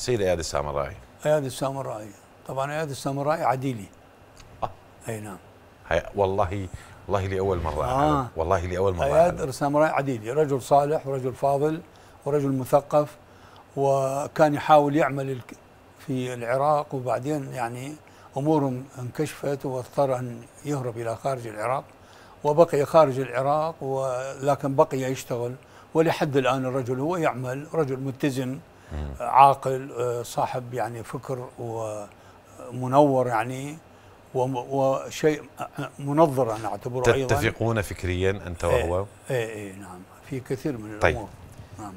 سيد اياد السامرائي اياد السامرائي طبعا اياد السامرائي عديلي اه اي نعم والله والله لاول مره آه. والله لاول مره اياد السامرائي عديلي رجل صالح ورجل فاضل ورجل مثقف وكان يحاول يعمل في العراق وبعدين يعني امورهم انكشفت واضطر ان يهرب الى خارج العراق وبقي خارج العراق ولكن بقي يشتغل ولحد الان الرجل هو يعمل رجل متزن عاقل آه، صاحب يعني فكر ومنور يعني وشيء آه، منظر انا اعتبره تتفقون ايضا تتفقون فكريا انت وهو؟ اي إيه،, ايه نعم في كثير من طيب. الامور طيب. نعم